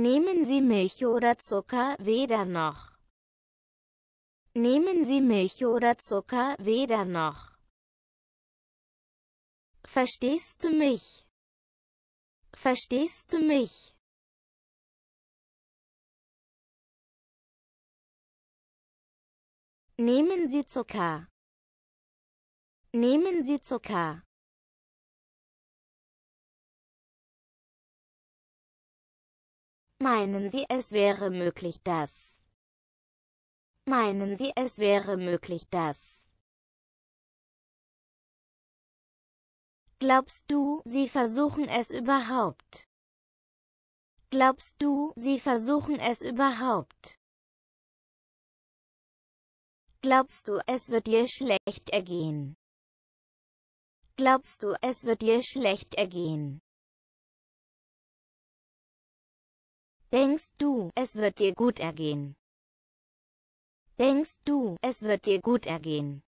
Nehmen Sie Milch oder Zucker, weder noch. Nehmen Sie Milch oder Zucker, weder noch. Verstehst du mich? Verstehst du mich? Nehmen Sie Zucker. Nehmen Sie Zucker. Meinen Sie, es wäre möglich, dass... Meinen Sie, es wäre möglich, dass... Glaubst du, sie versuchen es überhaupt? Glaubst du, sie versuchen es überhaupt? Glaubst du, es wird dir schlecht ergehen? Glaubst du, es wird dir schlecht ergehen? Denkst du, es wird dir gut ergehen? Denkst du, es wird dir gut ergehen?